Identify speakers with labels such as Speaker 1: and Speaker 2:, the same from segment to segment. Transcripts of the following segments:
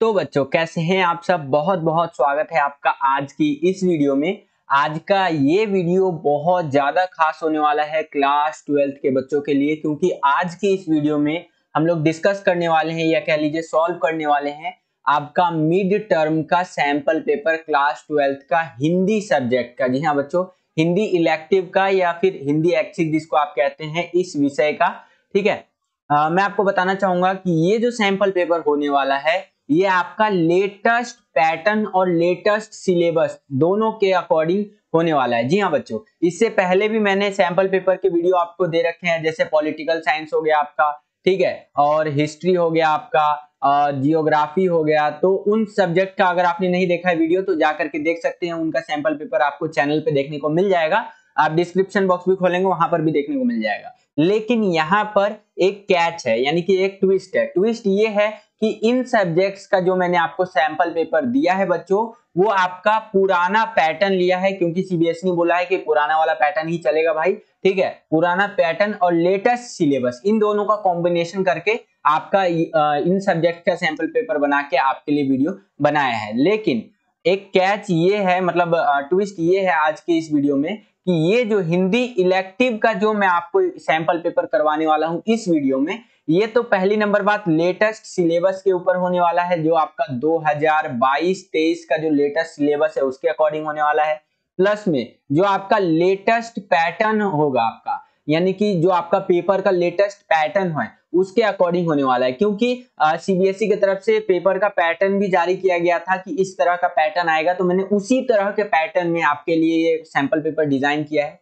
Speaker 1: तो बच्चों कैसे हैं आप सब बहुत बहुत स्वागत है आपका आज की इस वीडियो में आज का ये वीडियो बहुत ज़्यादा खास होने वाला है क्लास ट्वेल्थ के बच्चों के लिए क्योंकि आज की इस वीडियो में हम लोग डिस्कस करने वाले हैं या कह लीजिए सॉल्व करने वाले हैं आपका मिड टर्म का सैंपल पेपर क्लास ट्वेल्थ का हिंदी सब्जेक्ट का जी हाँ बच्चों हिंदी इलेक्टिव का या फिर हिंदी एक्सिक जिसको आप कहते हैं इस विषय का ठीक है आ, मैं आपको बताना चाहूंगा कि ये जो सैंपल पेपर होने वाला है ये आपका लेटेस्ट पैटर्न और लेटेस्ट सिलेबस दोनों के अकॉर्डिंग होने वाला है जी हाँ बच्चों इससे पहले भी मैंने सैंपल पेपर के वीडियो आपको दे रखे हैं जैसे पॉलिटिकल साइंस हो गया आपका ठीक है और हिस्ट्री हो गया आपका जियोग्राफी हो गया तो उन सब्जेक्ट का अगर आपने नहीं देखा है वीडियो तो जा करके देख सकते हैं उनका सैंपल पेपर आपको चैनल पे देखने को मिल जाएगा आप डिस्क्रिप्शन बॉक्स भी खोलेंगे वहां पर भी देखने को मिल जाएगा लेकिन यहाँ पर एक कैच है यानी कि एक ट्विस्ट है ट्विस्ट ये है कि इन सब्जेक्ट्स का जो मैंने आपको सैंपल पेपर दिया है बच्चों वो आपका पुराना पैटर्न लिया है क्योंकि सीबीएसई e ने बोला है कि पुराना वाला पैटर्न ही चलेगा भाई ठीक है पुराना पैटर्न और लेटेस्ट सिलेबस इन दोनों का कॉम्बिनेशन करके आपका इन सब्जेक्ट का सैंपल पेपर बना के आपके लिए वीडियो बनाया है लेकिन एक कैच ये है मतलब ट्विस्ट ये है आज के इस वीडियो में कि ये जो हिंदी इलेक्टिव का जो मैं आपको सैंपल पेपर करवाने वाला हूं इस वीडियो में ये तो पहली नंबर बात लेटेस्ट सिलेबस के ऊपर होने वाला है जो आपका 2022-23 का जो लेटेस्ट सिलेबस है उसके अकॉर्डिंग होने वाला है प्लस में जो आपका लेटेस्ट पैटर्न होगा आपका यानी कि जो आपका पेपर का लेटेस्ट पैटर्न है उसके अकॉर्डिंग होने वाला है क्योंकि सीबीएसई e की तरफ से पेपर का पैटर्न भी जारी किया गया था कि इस तरह का पैटर्न आएगा तो मैंने उसी तरह के पैटर्न में आपके लिए ये सैंपल पेपर डिजाइन किया है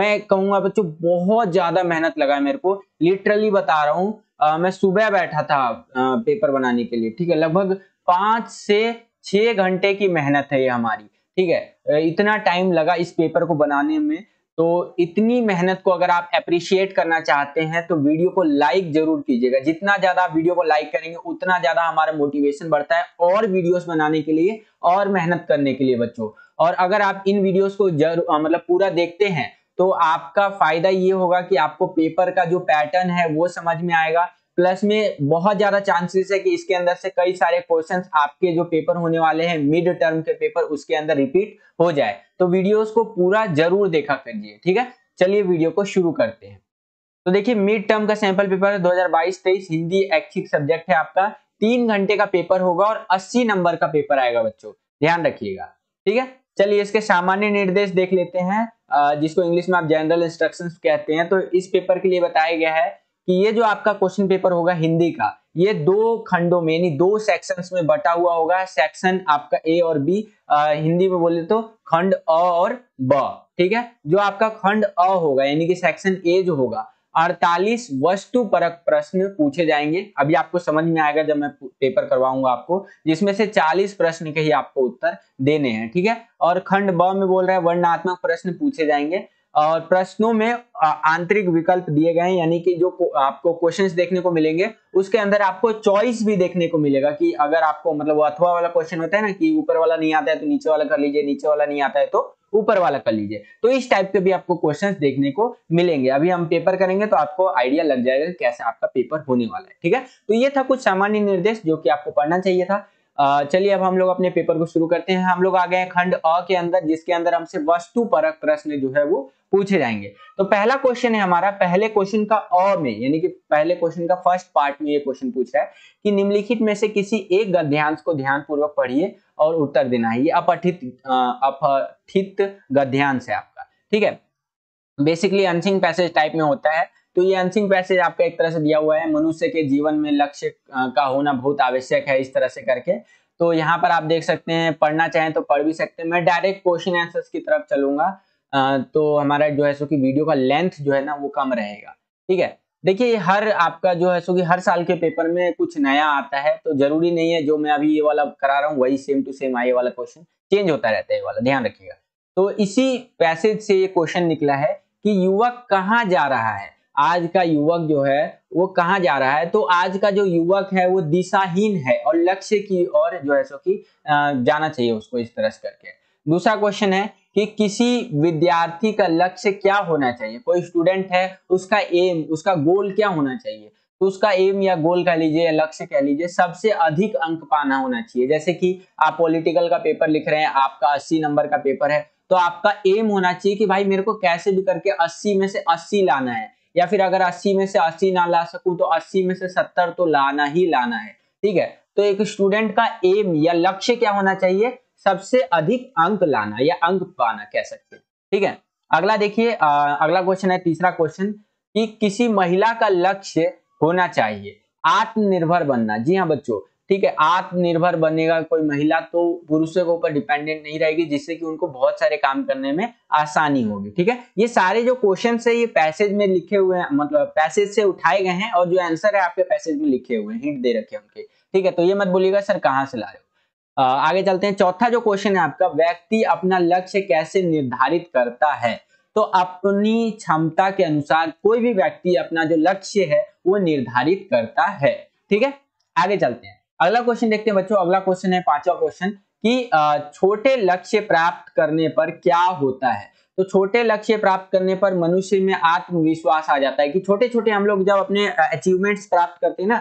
Speaker 1: मैं कहूंगा बच्चों बहुत ज्यादा मेहनत लगा है मेरे को लिटरली बता रहा हूँ मैं सुबह बैठा था आ, पेपर बनाने के लिए ठीक है लगभग पांच से छह घंटे की मेहनत है ये हमारी ठीक है इतना टाइम लगा इस पेपर को बनाने में तो इतनी मेहनत को अगर आप अप्रिशिएट करना चाहते हैं तो वीडियो को लाइक जरूर कीजिएगा जितना ज्यादा आप वीडियो को लाइक करेंगे उतना ज्यादा हमारा मोटिवेशन बढ़ता है और वीडियोस बनाने के लिए और मेहनत करने के लिए बच्चों और अगर आप इन वीडियोस को जरूर मतलब पूरा देखते हैं तो आपका फायदा ये होगा कि आपको पेपर का जो पैटर्न है वो समझ में आएगा प्लस में बहुत ज़्यादा चांसेस है कि इसके अंदर से कई सारे क्वेश्चन आपके जो पेपर होने वाले हैं मिड टर्म के पेपर उसके अंदर रिपीट हो जाए तो वीडियोस को पूरा जरूर देखा करिए ठीक है चलिए वीडियो को शुरू करते हैं तो देखिए मिड टर्म का सैंपल पेपर है दो हजार हिंदी ऐच्छिक सब्जेक्ट है आपका तीन घंटे का पेपर होगा और अस्सी नंबर का पेपर आएगा बच्चों ध्यान रखिएगा ठीक है चलिए इसके सामान्य निर्देश देख लेते हैं जिसको इंग्लिश में आप जनरल इंस्ट्रक्शन कहते हैं तो इस पेपर के लिए बताया गया है कि ये जो आपका क्वेश्चन पेपर होगा हिंदी का ये दो खंडों में यानी दो सेक्शंस में बटा हुआ होगा सेक्शन आपका ए और बी आ, हिंदी में बोले तो खंड अ और ब ठीक है जो आपका खंड अ होगा यानी कि सेक्शन ए जो होगा 48 वस्तु परक प्रश्न पूछे जाएंगे अभी आपको समझ में आएगा जब मैं पेपर करवाऊंगा आपको जिसमें से 40 प्रश्न के ही आपको उत्तर देने हैं ठीक है और खंड ब में बोल रहा है वर्णात्मक प्रश्न पूछे जाएंगे और प्रश्नों में आंतरिक विकल्प दिए गए हैं यानी कि जो आपको क्वेश्चंस देखने को मिलेंगे उसके अंदर आपको चॉइस भी देखने को मिलेगा कि अगर आपको मतलब अथवा वाला क्वेश्चन होता है ना कि ऊपर वाला नहीं आता है तो नीचे वाला कर लीजिए नीचे वाला नहीं आता है तो ऊपर वाला कर लीजिए तो इस टाइप के भी आपको क्वेश्चन देखने को मिलेंगे अभी हम पेपर करेंगे तो आपको आइडिया लग जाएगा कैसे आपका पेपर होने वाला है ठीक है तो ये था कुछ सामान्य निर्देश जो कि आपको पढ़ना चाहिए था चलिए अब हम लोग अपने पेपर को शुरू करते हैं हम लोग आ गए हैं खंड अ के अंदर जिसके अंदर हमसे वस्तु परक प्रश्न जो है वो पूछे जाएंगे तो पहला क्वेश्चन है हमारा पहले क्वेश्चन का अ में यानी कि पहले क्वेश्चन का फर्स्ट पार्ट में ये क्वेश्चन पूछा है कि निम्नलिखित में से किसी एक गद्यांश को ध्यानपूर्वक पढ़िए और उत्तर देना है ये अपठित अपठित गद्यांश है आपका ठीक है बेसिकली अनसिंग पैसेज टाइप में होता है तो ये अंतिम पैसेज आपका एक तरह से दिया हुआ है मनुष्य के जीवन में लक्ष्य का होना बहुत आवश्यक है इस तरह से करके तो यहाँ पर आप देख सकते हैं पढ़ना चाहें तो पढ़ भी सकते हैं मैं डायरेक्ट क्वेश्चन आंसर्स की तरफ चलूंगा तो हमारा जो है सो कि वीडियो का लेंथ जो है ना वो कम रहेगा ठीक है देखिए हर आपका जो है सो कि हर साल के पेपर में कुछ नया आता है तो जरूरी नहीं है जो मैं अभी ये वाला करा रहा हूँ वही सेम टू सेम आई वाला क्वेश्चन चेंज होता रहता है ये वाला ध्यान रखिएगा तो इसी पैसेज से ये क्वेश्चन निकला है कि युवक कहाँ जा रहा है आज का युवक जो है वो कहाँ जा रहा है तो आज का जो युवक है वो दिशाहीन है और लक्ष्य की ओर जो है सो कि जाना चाहिए उसको इस तरह से करके दूसरा क्वेश्चन है कि किसी विद्यार्थी का लक्ष्य क्या होना चाहिए कोई स्टूडेंट है उसका एम उसका गोल क्या होना चाहिए तो उसका एम या गोल कह लीजिए या लक्ष्य कह लीजिए सबसे अधिक अंक पाना होना चाहिए जैसे कि आप पॉलिटिकल का पेपर लिख रहे हैं आपका अस्सी नंबर का पेपर है तो आपका एम होना चाहिए कि भाई मेरे को कैसे भी करके अस्सी में से अस्सी लाना है या फिर अगर अस्सी में से अस्सी ना ला सकूं तो अस्सी में से सत्तर तो लाना ही लाना है ठीक है तो एक स्टूडेंट का एम या लक्ष्य क्या होना चाहिए सबसे अधिक अंक लाना या अंक पाना कह सकते हैं ठीक है अगला देखिए अगला क्वेश्चन है तीसरा क्वेश्चन कि किसी महिला का लक्ष्य होना चाहिए आत्मनिर्भर बनना जी हाँ बच्चों ठीक है आत्मनिर्भर बनेगा कोई महिला तो पुरुषों के ऊपर डिपेंडेंट नहीं रहेगी जिससे कि उनको बहुत सारे काम करने में आसानी हम्म। होगी ठीक है ये सारे जो क्वेश्चन है ये पैसेज में लिखे हुए हैं मतलब पैसेज से उठाए गए हैं और जो आंसर है आपके पैसेज में लिखे हुए हैं हिंट दे रखे उनके ठीक है तो ये मत बोलिएगा सर कहाँ से ला रहे हो आगे चलते हैं चौथा जो क्वेश्चन है आपका व्यक्ति अपना लक्ष्य कैसे निर्धारित करता है तो अपनी क्षमता के अनुसार कोई भी व्यक्ति अपना जो लक्ष्य है वो निर्धारित करता है ठीक है आगे चलते हैं अगला क्वेश्चन देखते हैं बच्चों अगला क्वेश्चन है पांचवा क्वेश्चन कि छोटे लक्ष्य प्राप्त करने पर क्या होता है तो छोटे लक्ष्य प्राप्त करने पर मनुष्य में आत्मविश्वास आ जाता है कि छोटे छोटे हम लोग जब अपने अचीवमेंट्स प्राप्त करते हैं ना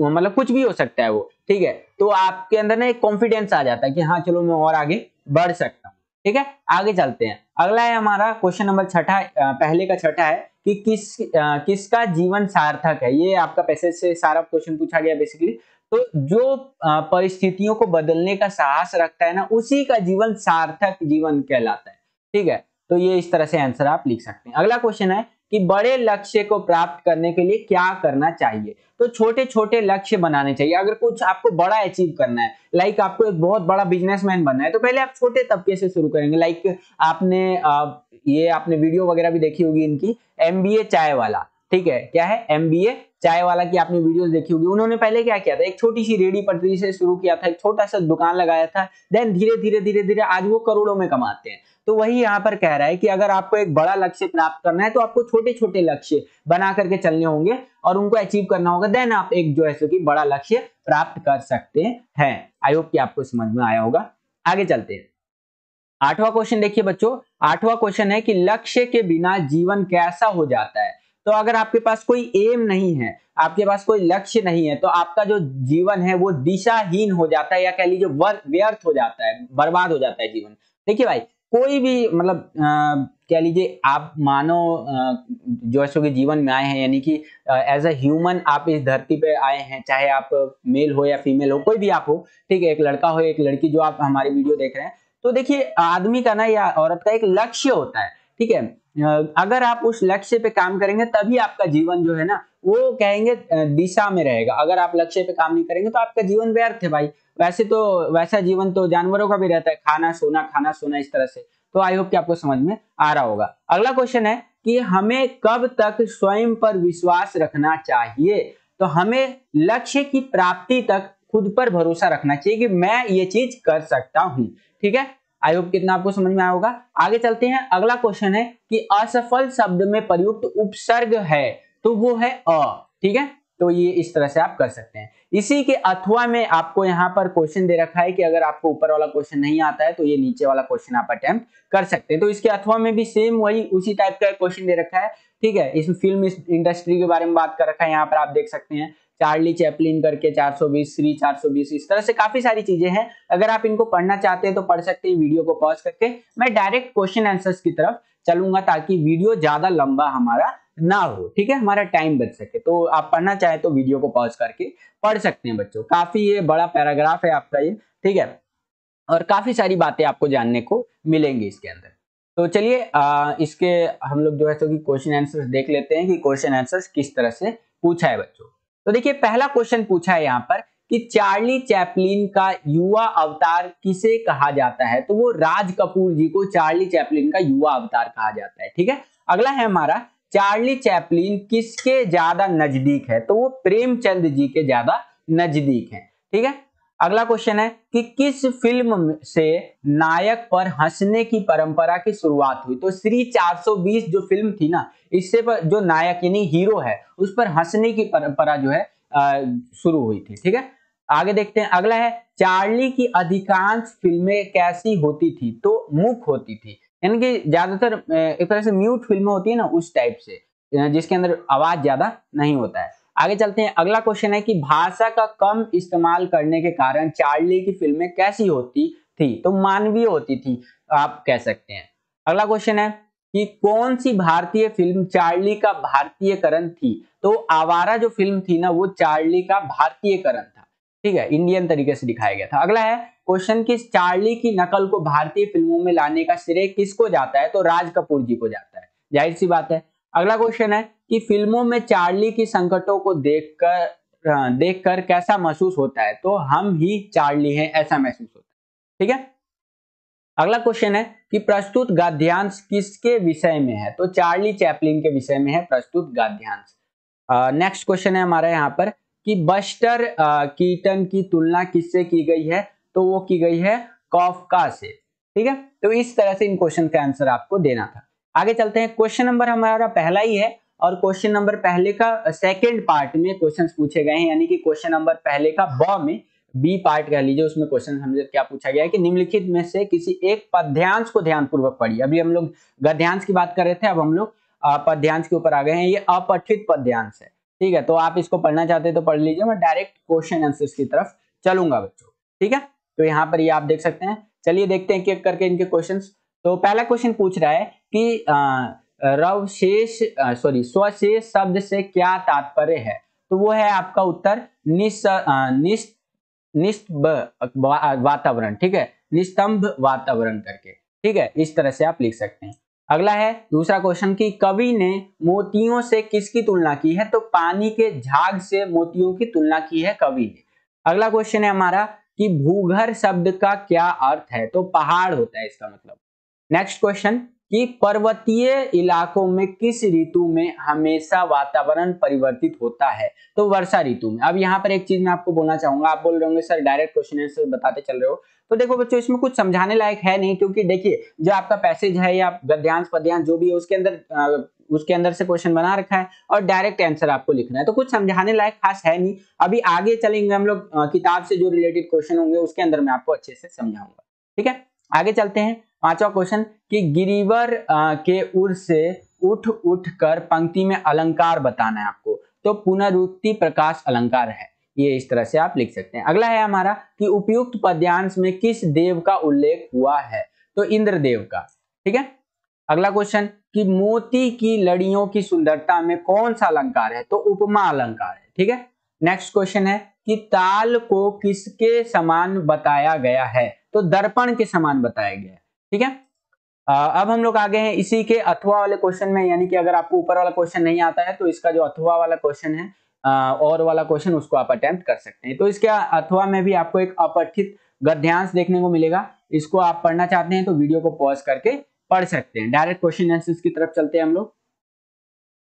Speaker 1: मतलब कुछ भी हो सकता है वो ठीक है तो आपके अंदर ना एक कॉन्फिडेंस आ जाता है कि हाँ चलो मैं और आगे बढ़ सकता हूँ ठीक है आगे चलते हैं अगला है हमारा क्वेश्चन नंबर छठा पहले का छठा है कि किस किसका जीवन सार्थक है ये आपका पैसे से सारा क्वेश्चन पूछा गया बेसिकली तो जो परिस्थितियों को बदलने का साहस रखता है ना उसी का जीवन सार्थक जीवन कहलाता है ठीक है तो ये इस तरह से आंसर आप लिख सकते हैं अगला क्वेश्चन है कि बड़े लक्ष्य को प्राप्त करने के लिए क्या करना चाहिए तो छोटे छोटे लक्ष्य बनाने चाहिए अगर कुछ आपको बड़ा अचीव करना है लाइक आपको एक बहुत बड़ा बिजनेसमैन बनना है तो पहले आप छोटे तबके से शुरू करेंगे लाइक आपने आ, ये आपने वीडियो वगैरह भी देखी होगी इनकी एमबीए चाय वाला ठीक है क्या है ए चाय वाला की आपने वीडियोस देखी होगी उन्होंने पहले क्या किया था एक छोटी सी रेडी पटरी से शुरू किया था एक छोटा सा दुकान लगाया था देन धीरे धीरे धीरे धीरे आज वो करोड़ों में कमाते हैं तो वही यहाँ पर कह रहा है कि अगर आपको एक बड़ा लक्ष्य प्राप्त करना है तो आपको छोटे छोटे लक्ष्य बना करके चलने होंगे और उनको अचीव करना होगा देन आप एक जो है सो की बड़ा लक्ष्य प्राप्त कर सकते हैं आई होप कि आपको समझ में आया होगा आगे चलते हैं आठवां क्वेश्चन देखिए बच्चों आठवां क्वेश्चन है कि लक्ष्य के बिना जीवन कैसा हो जाता है तो अगर आपके पास कोई एम नहीं है आपके पास कोई लक्ष्य नहीं है तो आपका जो जीवन है वो दिशाहीन हो जाता है या कह लीजिए व्यर्थ हो जाता है बर्बाद हो जाता है जीवन देखिए भाई कोई भी मतलब कह लीजिए आप मानो जो जो सो के जीवन में आए हैं यानी कि एज अ ह्यूमन आप इस धरती पे आए हैं चाहे आप मेल हो या फीमेल हो कोई भी आप हो ठीक है एक लड़का हो एक लड़की जो आप हमारी वीडियो देख रहे हैं तो देखिए आदमी का ना या औरत का एक लक्ष्य होता है ठीक है अगर आप उस लक्ष्य पे काम करेंगे तभी आपका जीवन जो है ना वो कहेंगे दिशा में रहेगा अगर आप लक्ष्य पे काम नहीं करेंगे तो आपका जीवन व्यर्थ है भाई वैसे तो वैसा जीवन तो जानवरों का भी रहता है खाना सोना खाना सोना इस तरह से तो आई होप कि आपको समझ में आ रहा होगा अगला क्वेश्चन है कि हमें कब तक स्वयं पर विश्वास रखना चाहिए तो हमें लक्ष्य की प्राप्ति तक खुद पर भरोसा रखना चाहिए कि मैं ये चीज कर सकता हूं ठीक है आई होप कितना आपको समझ में आया होगा आगे चलते हैं अगला क्वेश्चन है कि असफल शब्द में प्रयुक्त उपसर्ग है तो वो है अ ठीक है तो ये इस तरह से आप कर सकते हैं इसी के अथवा में आपको यहाँ पर क्वेश्चन दे रखा है कि अगर आपको ऊपर वाला क्वेश्चन नहीं आता है तो ये नीचे वाला क्वेश्चन आप अटेम्प्ट कर सकते हैं तो इसके अथवा में भी सेम वही उसी टाइप का क्वेश्चन दे रखा है ठीक है इसमें फिल्म इंडस्ट्री के बारे में बात कर रखा है यहाँ पर आप देख सकते हैं चार्ली चैपलिन करके 420 श्री 420 इस तरह से काफी सारी चीजें हैं अगर आप इनको पढ़ना चाहते हैं तो पढ़ सकते हैं वीडियो को पॉज करके मैं डायरेक्ट क्वेश्चन आंसर्स की तरफ चलूंगा ताकि वीडियो ज्यादा लंबा हमारा ना हो ठीक है हमारा टाइम बच सके तो आप पढ़ना चाहे तो वीडियो को पॉज करके पढ़ सकते हैं बच्चों काफी ये बड़ा पैराग्राफ है आपका ये ठीक है और काफी सारी बातें आपको जानने को मिलेंगी इसके अंदर तो चलिए इसके हम लोग जो है तो क्वेश्चन आंसर्स देख लेते हैं कि क्वेश्चन आंसर्स किस तरह से पूछा है बच्चों तो देखिए पहला क्वेश्चन पूछा है यहाँ पर कि चार्ली चैपलिन का युवा अवतार किसे कहा जाता है तो वो राज कपूर जी को चार्ली चैपलिन का युवा अवतार कहा जाता है ठीक है अगला है हमारा चार्ली चैपलिन किसके ज्यादा नजदीक है तो वो प्रेमचंद जी के ज्यादा नजदीक है ठीक है अगला क्वेश्चन है कि किस फिल्म से नायक पर हंसने की परंपरा की शुरुआत हुई तो श्री 420 जो फिल्म थी ना इससे पर जो नायक यानी हीरो है उस पर हंसने की परंपरा जो है शुरू हुई थी ठीक है आगे देखते हैं अगला है चार्ली की अधिकांश फिल्में कैसी होती थी तो मुख होती थी यानी कि ज्यादातर एक तरह से म्यूट फिल्में होती है ना उस टाइप से जिसके अंदर आवाज ज्यादा नहीं होता है आगे चलते हैं अगला क्वेश्चन है कि भाषा का कम इस्तेमाल करने के कारण चार्ली की फिल्में कैसी होती थी तो मानवीय होती थी आप कह सकते हैं अगला क्वेश्चन है कि कौन सी भारतीय फिल्म चार्ली का भारतीयकरण थी तो आवारा जो फिल्म थी ना वो चार्ली का भारतीयकरण था ठीक है इंडियन तरीके से दिखाया गया था अगला है क्वेश्चन कि चार्ली की नकल को भारतीय फिल्मों में लाने का श्रेय किसको जाता है तो राज कपूर जी को जाता है जाहिर सी बात है अगला क्वेश्चन है कि फिल्मों में चार्ली की संकटों को देखकर हाँ, देखकर कैसा महसूस होता है तो हम ही चार्ली हैं ऐसा महसूस होता है ठीक है अगला क्वेश्चन है कि प्रस्तुत गाध्यांश किसके विषय में है तो चार्ली चैपलिन के विषय में है प्रस्तुत गाध्यांश नेक्स्ट क्वेश्चन है हमारे यहाँ पर कि बस्टर कीटन की तुलना किससे की गई है तो वो की गई है कॉफका से ठीक है तो इस तरह से इन क्वेश्चन का आंसर आपको देना था आगे चलते हैं क्वेश्चन नंबर हमारा पहला ही है और क्वेश्चन नंबर पहले का सेकेंड पार्ट में क्वेश्चन पूछे गए हैं यानी कि क्वेश्चन नंबर पहले का ब में बी पार्ट कह लीजिए उसमें क्वेश्चन हमसे क्या पूछा गया है कि निम्नलिखित में से किसी एक पद्यांश को ध्यानपूर्वक पढ़िए अभी हम लोग गद्यांश की बात कर रहे थे अब हम लोग पद्यांश के ऊपर आ गए हैं ये अपठित पद्यांश है ठीक है तो आप इसको पढ़ना चाहते हैं तो पढ़ लीजिए मैं डायरेक्ट क्वेश्चन आंसर्स की तरफ चलूंगा बच्चों ठीक है तो यहाँ पर ये आप देख सकते हैं चलिए देखते हैं एक करके इनके क्वेश्चन तो पहला क्वेश्चन पूछ रहा है कि रवशेष सॉरी स्वशेष शब्द से क्या तात्पर्य है तो वो है आपका उत्तर निस निस्त वातावरण ठीक है निस्तंभ वातावरण करके ठीक है इस तरह से आप लिख सकते हैं अगला है दूसरा क्वेश्चन कि कवि ने मोतियों से किसकी तुलना की है तो पानी के झाग से मोतियों की तुलना की है कवि ने अगला क्वेश्चन है हमारा कि भूघर शब्द का क्या अर्थ है तो पहाड़ होता है इसका मतलब नेक्स्ट क्वेश्चन कि पर्वतीय इलाकों में किस ऋतु में हमेशा वातावरण परिवर्तित होता है तो वर्षा ऋतु में अब यहाँ पर एक चीज मैं आपको बोलना चाहूंगा आप बोल रहे होंगे सर डायरेक्ट क्वेश्चन आंसर बताते चल रहे हो तो देखो बच्चों इसमें कुछ समझाने लायक है नहीं क्योंकि देखिए जो आपका पैसेज है या गद्यांश पद्यांश जो भी है उसके अंदर उसके अंदर से क्वेश्चन बना रखा है और डायरेक्ट आंसर आपको लिखना है तो कुछ समझाने लायक खास है नहीं अभी आगे चलेंगे हम लोग किताब से जो रिलेटेड क्वेश्चन होंगे उसके अंदर मैं आपको अच्छे से समझाऊंगा ठीक है आगे चलते हैं पांचवा क्वेश्चन कि गिरीवर के उर से उठ उठ कर पंक्ति में अलंकार बताना है आपको तो पुनरुक्ति प्रकाश अलंकार है ये इस तरह से आप लिख सकते हैं अगला है हमारा कि उपयुक्त पद्यांश में किस देव का उल्लेख हुआ है तो इंद्रदेव का ठीक है अगला क्वेश्चन कि मोती की लड़ियों की सुंदरता में कौन सा अलंकार है तो उपमा अलंकार है ठीक है नेक्स्ट क्वेश्चन है कि ताल को किसके समान बताया गया है तो दर्पण के समान बताया गया है ठीक है अब हम लोग आगे हैं इसी के अथवा वाले क्वेश्चन में यानी कि अगर आपको ऊपर वाला क्वेश्चन नहीं आता है तो इसका जो अथवा वाला क्वेश्चन है और वाला क्वेश्चन उसको आप अटेम्प्ट कर सकते हैं तो इसके अथवा में भी आपको एक अपठित गद्यांश देखने को मिलेगा इसको आप पढ़ना चाहते हैं तो वीडियो को पॉज करके पढ़ सकते हैं डायरेक्ट क्वेश्चन आंसर की तरफ चलते हैं हम लोग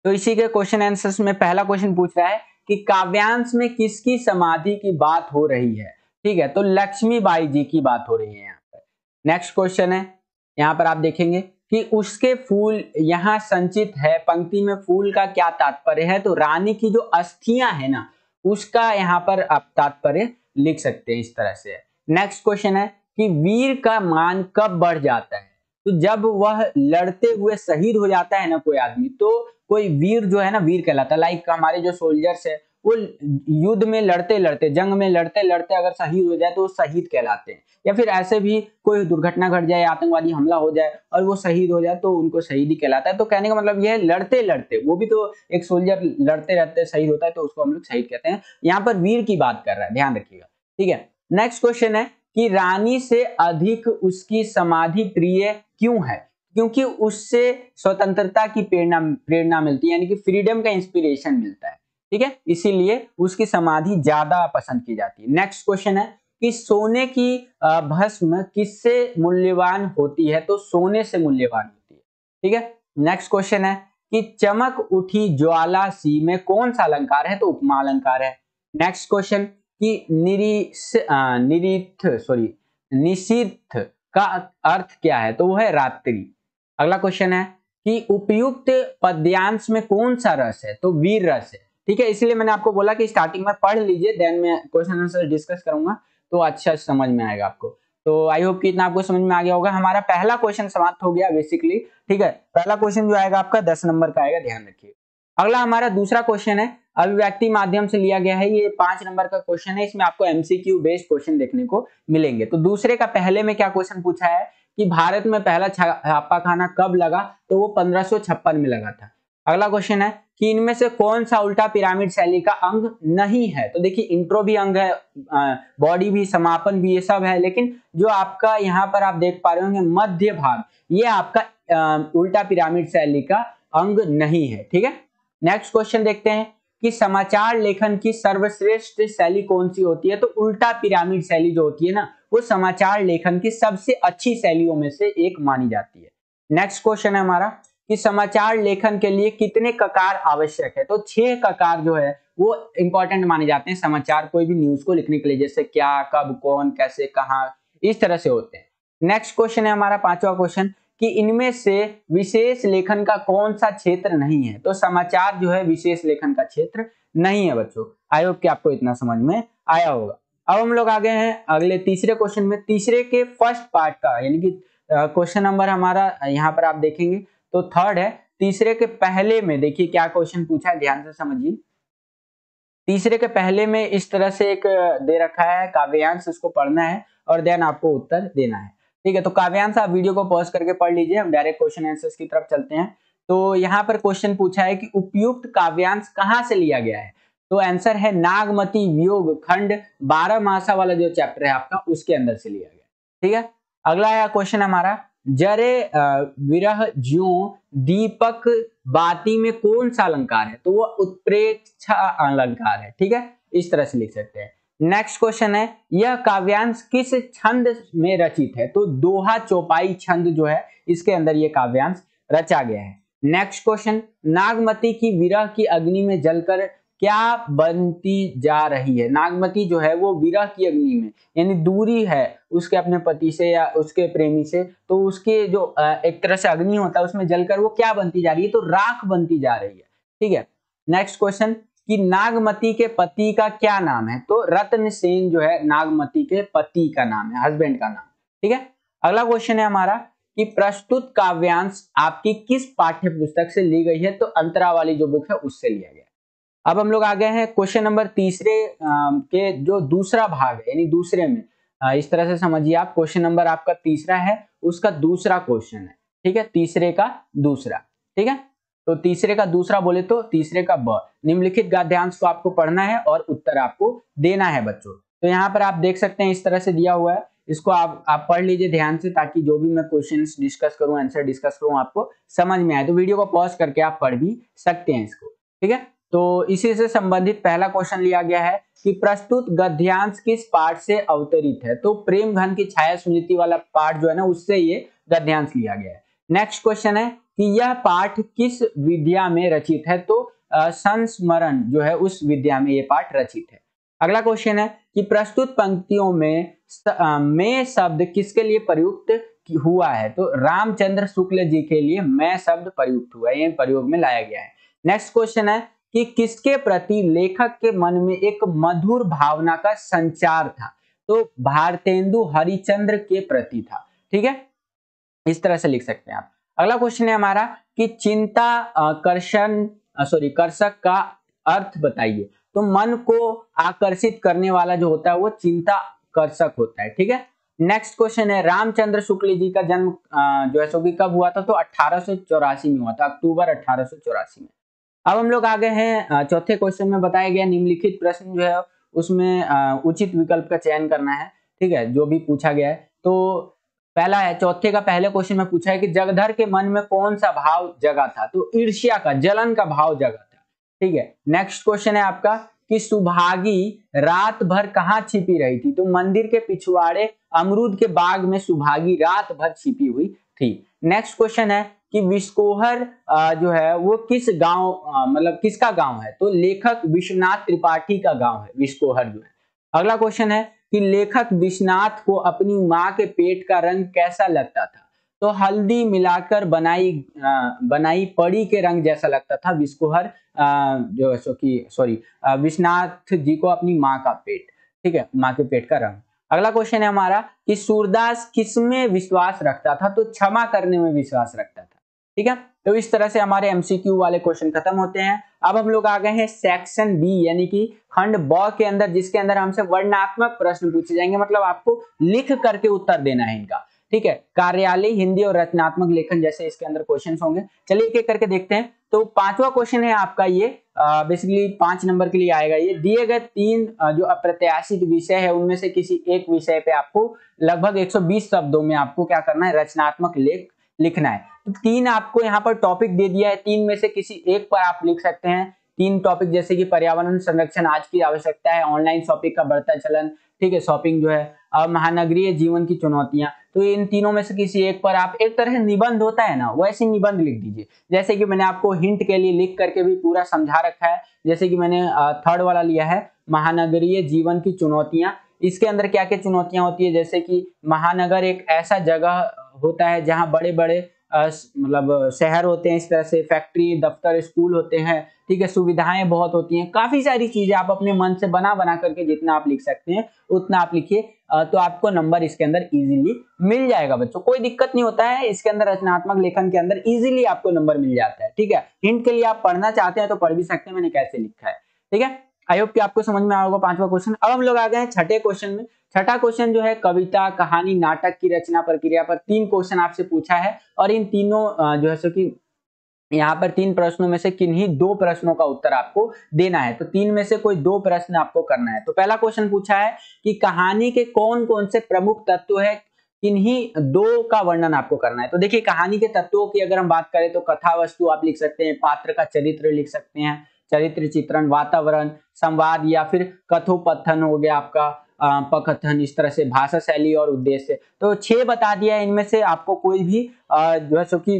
Speaker 1: तो इसी के क्वेश्चन आंसर में पहला क्वेश्चन पूछ रहा है कि काव्यांश में किसकी समाधि की बात हो रही है ठीक है तो लक्ष्मी बाई जी की बात हो रही है यहाँ पर नेक्स्ट क्वेश्चन है यहाँ पर आप देखेंगे कि उसके फूल यहाँ संचित है पंक्ति में फूल का क्या तात्पर्य है तो रानी की जो अस्थियां है ना उसका यहाँ पर आप तात्पर्य लिख सकते हैं इस तरह से नेक्स्ट क्वेश्चन है कि वीर का मान कब बढ़ जाता है तो जब वह लड़ते हुए शहीद हो जाता है ना कोई आदमी तो कोई वीर जो है ना वीर कहलाता है लाइक हमारे जो सोल्जर्स है वो युद्ध में लड़ते लड़ते जंग में लड़ते लड़ते अगर शहीद हो जाए तो वो शहीद कहलाते हैं या फिर ऐसे भी कोई दुर्घटना घट जाए आतंकवादी हमला हो जाए और वो शहीद हो जाए तो उनको शहीद ही कहलाता है तो कहने का मतलब यह है लड़ते लड़ते वो भी तो एक सोल्जर लड़ते लड़ते शहीद होता है तो उसको हम लोग शहीद कहते हैं यहाँ पर वीर की बात कर रहा है ध्यान रखिएगा ठीक है नेक्स्ट क्वेश्चन है कि रानी से अधिक उसकी समाधि प्रिय क्यों है क्योंकि उससे स्वतंत्रता की प्रेरणा प्रेरणा मिलती है यानी कि फ्रीडम का इंस्पिरेशन मिलता है ठीक है इसीलिए उसकी समाधि ज्यादा पसंद की जाती है नेक्स्ट क्वेश्चन है कि सोने की भस्म किससे मूल्यवान होती है तो सोने से मूल्यवान होती है ठीक है नेक्स्ट क्वेश्चन है कि चमक उठी ज्वाला सी में कौन सा अलंकार है तो उपमा अलंकार है नेक्स्ट क्वेश्चन कि निरीस निरीथ सॉरी निशिथ का अर्थ क्या है तो वो है रात्रि अगला क्वेश्चन है कि उपयुक्त पद्यांश में कौन सा रस है तो वीर रस है ठीक है इसलिए मैंने आपको बोला कि स्टार्टिंग में पढ़ लीजिए देन मैं क्वेश्चन आंसर डिस्कस करूंगा तो अच्छा समझ में आएगा आपको तो आई होप कि इतना आपको समझ में आ गया होगा हमारा पहला क्वेश्चन समाप्त हो गया बेसिकली ठीक है पहला क्वेश्चन जो आएगा आपका दस नंबर का आएगा ध्यान रखिए अगला हमारा दूसरा क्वेश्चन है अभिव्यक्ति माध्यम से लिया गया है ये पांच नंबर का क्वेश्चन है इसमें आपको एमसीक्यू बेस्ड क्वेश्चन देखने को मिलेंगे तो दूसरे का पहले में क्या क्वेश्चन पूछा है कि भारत में पहला छापा खाना कब लगा तो वो पंद्रह में लगा था अगला क्वेश्चन है कि इनमें से कौन सा उल्टा पिरामिड शैली का अंग नहीं है तो देखिए इंट्रो भी अंग है बॉडी भी समापन भी ये सब है लेकिन जो आपका यहाँ पर आप देख पा रहे होंगे मध्य भाग ये आपका उल्टा पिरामिड शैली का अंग नहीं है ठीक है नेक्स्ट क्वेश्चन देखते हैं कि समाचार लेखन की सर्वश्रेष्ठ शैली कौन सी होती है तो उल्टा पिरामिड शैली जो होती है ना वो समाचार लेखन की सबसे अच्छी शैलियों में से एक मानी जाती है नेक्स्ट क्वेश्चन है हमारा कि समाचार लेखन के लिए कितने ककार आवश्यक है तो छह ककार जो है वो इंपॉर्टेंट माने जाते हैं समाचार कोई भी न्यूज को लिखने के लिए जैसे क्या कब कौन कैसे कहाँ इस तरह से होते हैं नेक्स्ट क्वेश्चन है हमारा पांचवा क्वेश्चन कि इनमें से विशेष लेखन का कौन सा क्षेत्र नहीं है तो समाचार जो है विशेष लेखन का क्षेत्र नहीं है बच्चों आई होप कि आपको इतना समझ में आया होगा अब हम लोग आगे हैं अगले तीसरे क्वेश्चन में तीसरे के फर्स्ट पार्ट का यानी कि क्वेश्चन नंबर हमारा यहाँ पर आप देखेंगे तो थर्ड है तीसरे के पहले में देखिए क्या क्वेश्चन पूछा है ध्यान से समझिए तीसरे के पहले में इस तरह से एक दे रखा है काव्यांश उसको पढ़ना है और देन आपको उत्तर देना है ठीक है तो काव्यांश आप वीडियो को पॉज करके पढ़ लीजिए हम डायरेक्ट क्वेश्चन आंसर की तरफ चलते हैं तो यहाँ पर क्वेश्चन पूछा है कि उपयुक्त काव्यांश कहाँ से लिया गया है तो आंसर है नागमती वियोग खंड बारह मासा वाला जो चैप्टर है आपका उसके अंदर से लिया गया ठीक है अगला आया क्वेश्चन हमारा जरे विरह ज्यो दीपक बाती में कौन सा अलंकार है तो वो उत्प्रेक्षा अलंकार है ठीक है इस तरह से लिख सकते हैं नेक्स्ट क्वेश्चन है यह काव्यांश किस छंद में रचित है तो दोहा चौपाई छंद जो है इसके अंदर यह काव्यांश रचा गया है नेक्स्ट क्वेश्चन नागमती की विरह की अग्नि में जलकर क्या बनती जा रही है नागमती जो है वो विरह की अग्नि में यानी दूरी है उसके अपने पति से या उसके प्रेमी से तो उसके जो एक तरह से अग्नि होता है उसमें जलकर वो क्या बनती जा रही है तो राख बनती जा रही है ठीक है नेक्स्ट क्वेश्चन कि नागमती के पति का क्या नाम है तो रत्न सेन जो है नागमती के पति का नाम है हस्बैंड का नाम ठीक है अगला क्वेश्चन है हमारा कि प्रस्तुत काव्यांश आपकी किस पाठ्य पुस्तक से ली गई है तो अंतरा वाली जो बुक है उससे लिया गया अब हम लोग आ गए हैं क्वेश्चन नंबर तीसरे के जो दूसरा भाग है यानी दूसरे में इस तरह से समझिए आप क्वेश्चन नंबर आपका तीसरा है उसका दूसरा क्वेश्चन है ठीक है तीसरे का दूसरा ठीक है तो तीसरे का दूसरा बोले तो तीसरे का ब निम्नलिखित गाद्यांश को आपको पढ़ना है और उत्तर आपको देना है बच्चों तो यहाँ पर आप देख सकते हैं इस तरह से दिया हुआ है इसको आप आप पढ़ लीजिए ध्यान से ताकि जो भी मैं क्वेश्चन डिस्कस करूं आंसर डिस्कस करूं आपको समझ में आए तो वीडियो को पॉज करके आप पढ़ भी सकते हैं इसको ठीक है तो इसी से संबंधित पहला क्वेश्चन लिया गया है कि प्रस्तुत गद्यांश किस पाठ से अवतरित है तो प्रेम घन की छाया सुनीति वाला पाठ जो है ना उससे ये गद्यांश लिया गया है नेक्स्ट क्वेश्चन है कि यह पाठ किस विद्या में रचित है तो संस्मरण जो है उस विद्या में यह पाठ रचित है अगला क्वेश्चन है कि प्रस्तुत पंक्तियों में आ, शब्द किसके लिए प्रयुक्त हुआ है तो रामचंद्र शुक्ल जी के लिए मैं शब्द प्रयुक्त हुआ है ये प्रयोग में लाया गया है नेक्स्ट क्वेश्चन है कि किसके प्रति लेखक के मन में एक मधुर भावना का संचार था तो भारतेंदु हरिचंद्र के प्रति था ठीक है इस तरह से लिख सकते हैं आप अगला क्वेश्चन है हमारा कि चिंता आकर्षण सॉरी कर्षक का अर्थ बताइए तो मन को आकर्षित करने वाला जो होता है वो चिंता कर्षक होता है ठीक है नेक्स्ट क्वेश्चन है रामचंद्र शुक्ल जी का जन्म जो है सो कब हुआ था तो अठारह में हुआ था अक्टूबर अठारह में अब हम लोग आगे हैं चौथे क्वेश्चन में बताया गया निम्नलिखित प्रश्न जो है उसमें उचित विकल्प का चयन करना है ठीक है जो भी पूछा गया है तो पहला है चौथे का पहले क्वेश्चन में पूछा है कि जगधर के मन में कौन सा भाव जगा था तो ईर्ष्या का जलन का भाव जगा था ठीक है नेक्स्ट क्वेश्चन है आपका कि सुभागी रात भर कहाँ छिपी रही थी तो मंदिर के पिछवाड़े अमरूद के बाग में सुभागी रात भर छिपी हुई थी नेक्स्ट क्वेश्चन है कि विस्कोहर जो है वो किस गांव मतलब किसका गांव है तो लेखक विश्वनाथ त्रिपाठी का गांव है विस्कोहर जो है अगला क्वेश्चन है कि लेखक विश्वनाथ को अपनी माँ के पेट का रंग कैसा लगता था तो हल्दी मिलाकर बनाई बनाई पड़ी के रंग जैसा लगता था विस्कोहर जो सो कि सॉरी विश्वनाथ जी को अपनी माँ का पेट ठीक है माँ के पेट का रंग अगला क्वेश्चन है हमारा कि सूरदास किसमें विश्वास रखता था तो क्षमा करने में विश्वास रखता था ठीक है तो इस तरह से हमारे एमसीक्यू वाले क्वेश्चन खत्म होते हैं अब हम लोग आ गए हैं सेक्शन बी यानी कि खंड ब के अंदर जिसके अंदर हमसे वर्णात्मक प्रश्न पूछे जाएंगे मतलब आपको लिख करके उत्तर देना है इनका ठीक है कार्यालय हिंदी और रचनात्मक लेखन जैसे इसके अंदर क्वेश्चन होंगे चलिए एक एक करके देखते हैं तो पांचवा क्वेश्चन है आपका ये बेसिकली पांच नंबर के लिए आएगा ये दिए गए तीन जो अप्रत्याशित विषय है उनमें से किसी एक विषय पे आपको लगभग 120 शब्दों में आपको क्या करना है रचनात्मक लेख लिखना है तो तीन आपको यहाँ पर टॉपिक दे दिया है तीन में से किसी एक पर आप लिख सकते हैं तीन टॉपिक जैसे कि पर्यावरण संरक्षण आज की आवश्यकता है ऑनलाइन शॉपिंग का बढ़ता चलन ठीक है शॉपिंग जो है और महानगरीय जीवन की चुनौतियां तो इन तीनों में से किसी एक पर आप एक तरह निबंध होता है ना वैसे निबंध लिख दीजिए जैसे कि मैंने आपको हिंट के लिए लिख करके भी पूरा समझा रखा है जैसे कि मैंने थर्ड वाला लिया है महानगरीय जीवन की चुनौतियां इसके अंदर क्या क्या चुनौतियां होती है जैसे कि महानगर एक ऐसा जगह होता है जहाँ बड़े बड़े मतलब शहर होते हैं इस तरह से फैक्ट्री दफ्तर स्कूल होते हैं ठीक है सुविधाएं बहुत होती हैं काफ़ी सारी चीज़ें आप अपने मन से बना बना करके जितना आप लिख सकते हैं उतना आप लिखिए तो आपको नंबर इसके अंदर इजीली मिल जाएगा बच्चों कोई दिक्कत नहीं होता है इसके अंदर रचनात्मक लेखन के अंदर इजिली आपको नंबर मिल जाता है ठीक है हिंट के लिए आप पढ़ना चाहते हैं तो पढ़ भी सकते हैं मैंने कैसे लिखा है ठीक है आई होप की आपको समझ में आएगा पांचवा क्वेश्चन अब हम लोग आ गए हैं छठे क्वेश्चन में छठा क्वेश्चन जो है कविता कहानी नाटक की रचना प्रक्रिया पर तीन क्वेश्चन आपसे पूछा है और इन तीनों जो है सो कि यहाँ पर तीन प्रश्नों में से किन्हीं दो प्रश्नों का उत्तर आपको देना है तो तीन में से कोई दो प्रश्न आपको करना है तो पहला क्वेश्चन पूछा है कि कहानी के कौन कौन से प्रमुख तत्व है किन्हीं दो का वर्णन आपको करना है तो देखिए कहानी के तत्वों की अगर हम बात करें तो कथा वस्तु आप लिख सकते हैं पात्र का चरित्र लिख सकते हैं चरित्र चित्रण वातावरण संवाद या फिर कथोपथन हो गया आपका पकथन इस तरह से भाषा शैली और उद्देश्य तो छह बता दिया इनमें से आपको कोई भी जो है सो कि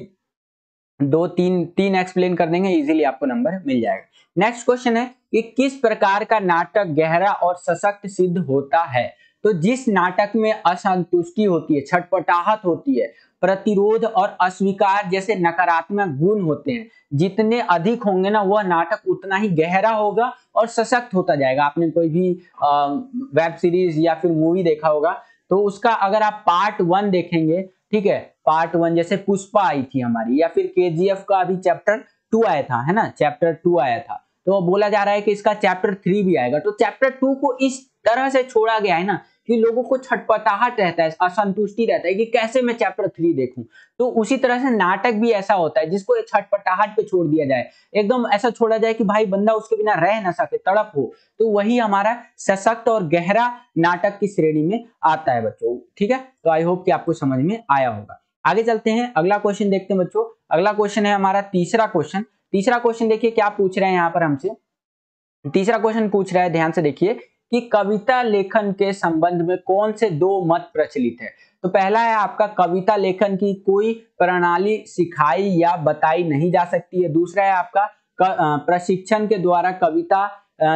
Speaker 1: दो तीन तीन एक्सप्लेन कर देंगे इजीली आपको नंबर मिल जाएगा नेक्स्ट क्वेश्चन है कि किस प्रकार का नाटक गहरा और सशक्त सिद्ध होता है तो जिस नाटक में असंतुष्टि होती है छटपटाहट होती है प्रतिरोध और अस्वीकार जैसे नकारात्मक गुण होते हैं जितने अधिक होंगे ना वह नाटक उतना ही गहरा होगा और सशक्त होता जाएगा आपने कोई भी आ, वेब सीरीज या फिर मूवी देखा होगा तो उसका अगर आप पार्ट वन देखेंगे ठीक है पार्ट वन जैसे पुष्पा आई थी हमारी या फिर के का अभी चैप्टर टू आया था है ना चैप्टर टू आया था तो बोला जा रहा है कि इसका चैप्टर थ्री भी आएगा तो चैप्टर टू को इस तरह से छोड़ा गया है ना कि लोगों को छटपटाहट रहता है असंतुष्टि रहता है कि कैसे मैं चैप्टर थ्री देखूं तो उसी तरह से नाटक भी ऐसा होता है जिसको एक छटपटाहट पे छोड़ दिया जाए एकदम ऐसा छोड़ा जाए कि भाई बंदा उसके बिना रह ना सके तड़प हो तो वही हमारा सशक्त और गहरा नाटक की श्रेणी में आता है बच्चों ठीक है तो आई होप कि आपको समझ में आया होगा आगे चलते हैं अगला क्वेश्चन देखते हैं बच्चों अगला क्वेश्चन है हमारा तीसरा क्वेश्चन तीसरा क्वेश्चन देखिए क्या पूछ रहे हैं यहाँ पर हमसे तीसरा क्वेश्चन पूछ रहा है ध्यान से देखिए कि कविता लेखन के संबंध में कौन से दो मत प्रचलित है तो पहला है आपका कविता लेखन की कोई प्रणाली सिखाई या बताई नहीं जा सकती है दूसरा है आपका प्रशिक्षण के द्वारा कविता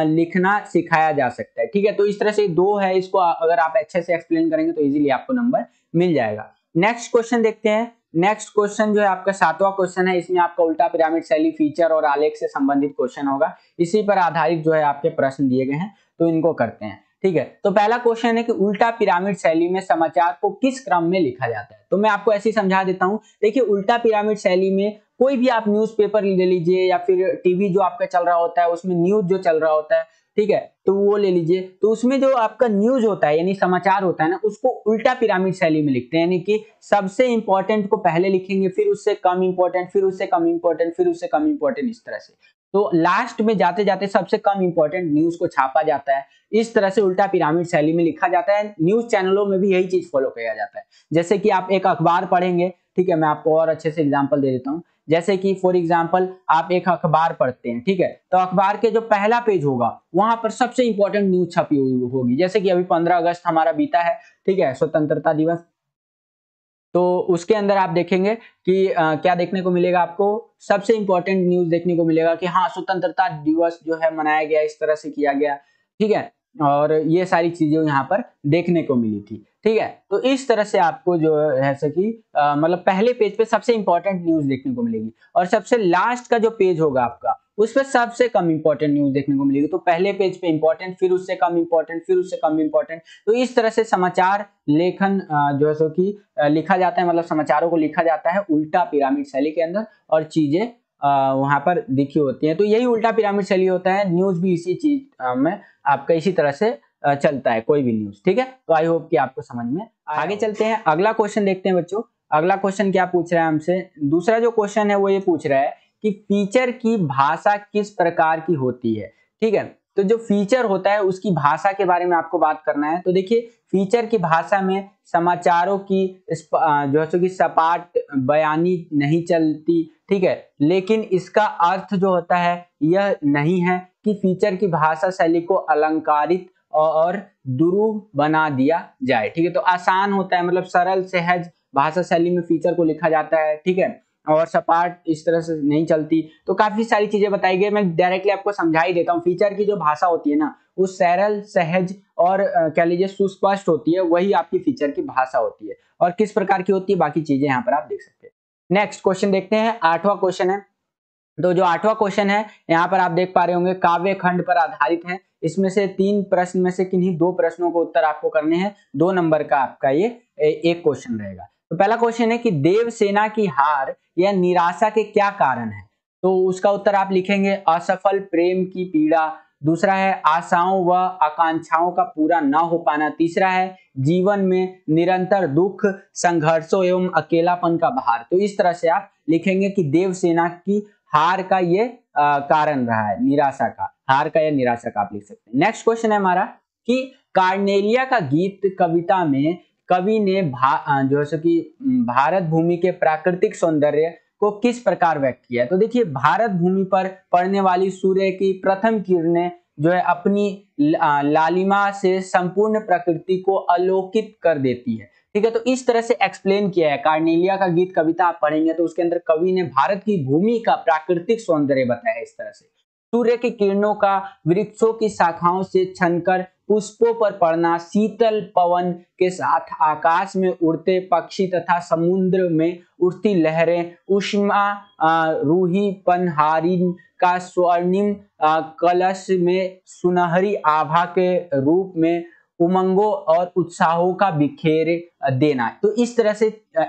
Speaker 1: लिखना सिखाया जा सकता है ठीक है तो इस तरह से दो है इसको अगर आप अच्छे से एक्सप्लेन करेंगे तो इजीली आपको नंबर मिल जाएगा नेक्स्ट क्वेश्चन देखते हैं नेक्स्ट क्वेश्चन जो है आपका सातवां क्वेश्चन है इसमें आपका उल्टा पिरामिड शैली फीचर और आलेख से संबंधित क्वेश्चन होगा इसी पर आधारित जो है आपके प्रश्न दिए गए हैं तो इनको करते हैं ठीक है तो पहला क्वेश्चन है कि उल्टा पिरामिड शैली में समाचार को किस क्रम में लिखा जाता है तो मैं आपको ऐसे समझा देता हूं देखिए उल्टा पिरामिड शैली में कोई भी आप न्यूज़पेपर ले लीजिए या फिर टीवी जो आपका चल रहा होता है उसमें न्यूज़ जो चल रहा होता है ठीक है तो वो ले लीजिए तो उसमें जो आपका न्यूज होता है यानी समाचार होता है ना उसको उल्टा पिरामिड शैली में लिखते हैं यानी कि सबसे इंपॉर्टेंट को पहले लिखेंगे फिर उससे कम इंपॉर्टेंट फिर उससे कम इंपॉर्टेंट फिर उससे कम इंपॉर्टेंट इस तरह से तो लास्ट में जाते जाते सबसे कम इंपॉर्टेंट न्यूज को छापा जाता है इस तरह से उल्टा पिरामिड शैली में लिखा जाता है न्यूज चैनलों में भी यही चीज फॉलो किया जाता है जैसे कि आप एक अखबार पढ़ेंगे ठीक है मैं आपको और अच्छे से एग्जाम्पल दे देता हूँ जैसे कि फॉर एग्जाम्पल आप एक अखबार पढ़ते हैं ठीक है तो अखबार के जो पहला पेज होगा वहां पर सबसे इंपॉर्टेंट न्यूज छपी हुई होगी जैसे कि अभी पंद्रह अगस्त हमारा बीता है ठीक है स्वतंत्रता दिवस तो उसके अंदर आप देखेंगे कि आ, क्या देखने को मिलेगा आपको सबसे इंपॉर्टेंट न्यूज देखने को मिलेगा कि हाँ स्वतंत्रता दिवस जो है मनाया गया इस तरह से किया गया ठीक है और ये सारी चीज़ें यहाँ पर देखने को मिली थी ठीक है तो इस तरह से आपको जो है सो कि मतलब पहले पेज पे सबसे इंपॉर्टेंट न्यूज देखने को मिलेगी और सबसे लास्ट का जो पेज होगा आपका उस पर सबसे कम इंपॉर्टेंट न्यूज देखने को मिलेगी तो पहले पेज पे इंपॉर्टेंट फिर उससे कम इंपॉर्टेंट फिर उससे कम इंपॉर्टेंट तो इस तरह से समाचार लेखन जो है सो कि लिखा जाता है मतलब समाचारों को लिखा जाता है उल्टा पिरामिड शैली के अंदर और चीजें वहां पर दिखी होती है तो यही उल्टा पिरामिड शैली होता है न्यूज भी इसी चीज में आपका इसी तरह से चलता है कोई भी न्यूज ठीक है तो आई होप कि आपको समझ में आगे चलते हैं अगला क्वेश्चन देखते हैं बच्चों अगला क्वेश्चन क्या पूछ रहा है हमसे दूसरा जो क्वेश्चन है वो ये पूछ रहा है कि फीचर की भाषा किस प्रकार की होती है ठीक है तो जो फीचर होता है उसकी भाषा के बारे में आपको बात करना है तो देखिए फीचर की भाषा में समाचारों की जो है सो कि सपाट बयानी नहीं चलती ठीक है लेकिन इसका अर्थ जो होता है यह नहीं है की फीचर की भाषा शैली को अलंकारित और दुरु बना दिया जाए ठीक है तो आसान होता है मतलब सरल सहज भाषा शैली में फीचर को लिखा जाता है ठीक है और सपाट इस तरह से नहीं चलती तो काफी सारी चीजें बताई गई मैं डायरेक्टली आपको समझा ही देता हूँ फीचर की जो भाषा होती है ना वो सरल सहज और कह लीजिए सुस्पष्ट होती है वही आपकी फीचर की भाषा होती है और किस प्रकार की होती है बाकी चीजें यहाँ पर आप देख सकते हैं नेक्स्ट क्वेश्चन देखते हैं आठवां क्वेश्चन है तो जो आठवां क्वेश्चन है यहाँ पर आप देख पा रहे होंगे काव्य खंड पर आधारित है इसमें से तीन प्रश्न में से किन्हीं दो प्रश्नों को उत्तर आपको करने हैं दो नंबर का आपका ये एक क्वेश्चन रहेगा तो पहला क्वेश्चन है कि देवसेना की हार या निराशा के क्या कारण है तो उसका उत्तर आप लिखेंगे असफल प्रेम की पीड़ा दूसरा है आशाओं व आकांक्षाओं का पूरा ना हो पाना तीसरा है जीवन में निरंतर दुख संघर्षों एवं अकेलापन का भार तो इस तरह से आप लिखेंगे कि देवसेना की हार का ये आ, कारण रहा है निराशा का हार का या निराशा का आप लिख सकते हैं नेक्स्ट क्वेश्चन है हमारा कि कार्नेलिया का गीत कविता में कवि ने भा, जो है कि भारत भूमि के प्राकृतिक सौंदर्य को किस प्रकार व्यक्त किया है तो देखिए भारत भूमि पर पड़ने वाली सूर्य की प्रथम किरणें जो है अपनी लालिमा से संपूर्ण प्रकृति को आलोकित कर देती है ठीक है तो इस तरह से एक्सप्लेन किया है कार्नेलिया का गीत कविता आप पढ़ेंगे तो उसके अंदर कवि ने भारत की भूमि का प्राकृतिक सौंदर्य बताया इस तरह से सूर्य की किरणों का वृक्षों की शाखाओं से छनकर पुष्पों पर पड़ना शीतल पवन के साथ आकाश में उड़ते पक्षी तथा समुद्र में उड़ती लहरें उष्मा रूही पनहारिन का स्वर्णिम कलश में सुनहरी आभा के रूप में उमंगों और उत्साहों का बिखेर देना तो इस तरह से